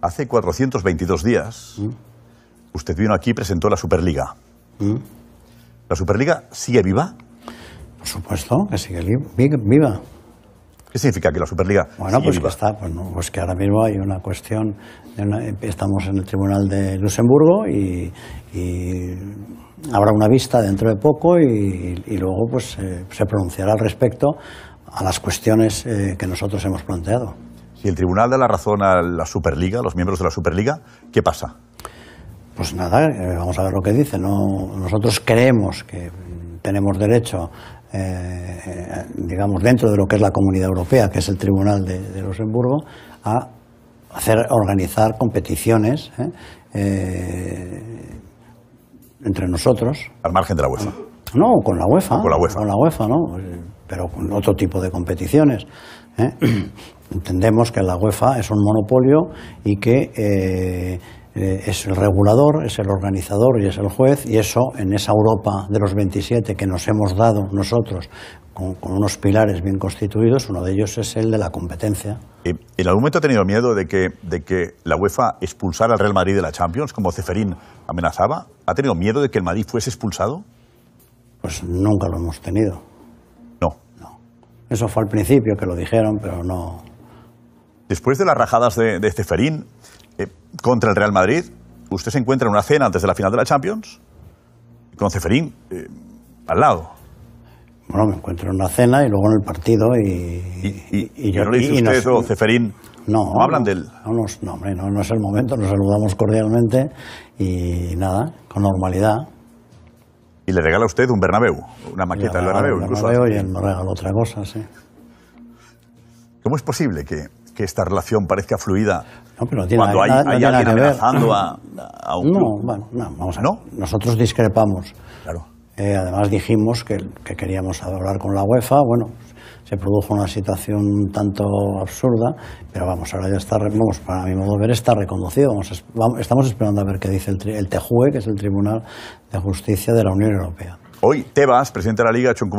hace 422 días, ¿Mm? usted vino aquí y presentó la Superliga. ¿Mm? ¿La Superliga sigue viva? Por supuesto que sigue viva. ¿Qué significa que la Superliga Bueno, sigue pues que está, pues, pues, que ahora mismo hay una cuestión, estamos en el Tribunal de Luxemburgo y, habrá una vista dentro de poco y, luego pues eh, se pronunciará al respecto a las cuestiones eh, que nosotros hemos planteado. Si el Tribunal da la razón a la Superliga, los miembros de la Superliga, ¿qué pasa? Pues nada, eh, vamos a ver lo que dice. nosotros creemos que tenemos derecho eh, eh, digamos, dentro de lo que es la Comunidad Europea, que es el Tribunal de, Luxemburgo, a hacer, organizar competiciones entre nosotros. Al margen de la UEFA. No, con la UEFA. Con la UEFA. Con la UEFA, ¿no? Pero con otro tipo de competiciones entendemos que la UEFA es un monopolio y que eh, eh, es el regulador, es el organizador y es el juez, y eso en esa Europa de los 27 que nos hemos dado nosotros con, unos pilares bien constituidos, uno de ellos es el de la competencia. El argumento ha tenido miedo de que, de que la UEFA expulsara al Real Madrid de la Champions, como Ceferín amenazaba? ¿Ha tenido miedo de que el Madrid fuese expulsado? Pues nunca lo hemos tenido. No. No. Eso fue al principio que lo dijeron, pero no. Después de las rajadas de, de Ceferín eh, contra el Real Madrid, usted se encuentra en una cena antes de la final de la Champions con Ceferín eh, al lado. Bueno, me encuentro en una cena y luego en el partido y... ¿Y, yo no le dice usted o Ceferín? No. ¿No hablan de él? No, no, no, es el momento. Nos saludamos cordialmente y nada, con normalidad. ¿Y le regala usted un Bernabéu? Una maqueta del Bernabéu, y él me otra cosa, sí. ¿Cómo es posible que que esta relación parezca fluida no, pero cuando hay, alguien amenazando a, un no, Bueno, vamos a ver. Nosotros discrepamos. Claro. Eh, además dijimos que, queríamos hablar con la UEFA. Bueno, se produjo una situación un tanto absurda, pero vamos, ahora ya está, para mi modo de ver, está reconducido. estamos esperando a ver qué dice el, TEJUE, que es el Tribunal de Justicia de la Unión Europea. Hoy Tebas, presidente la Liga, ha hecho un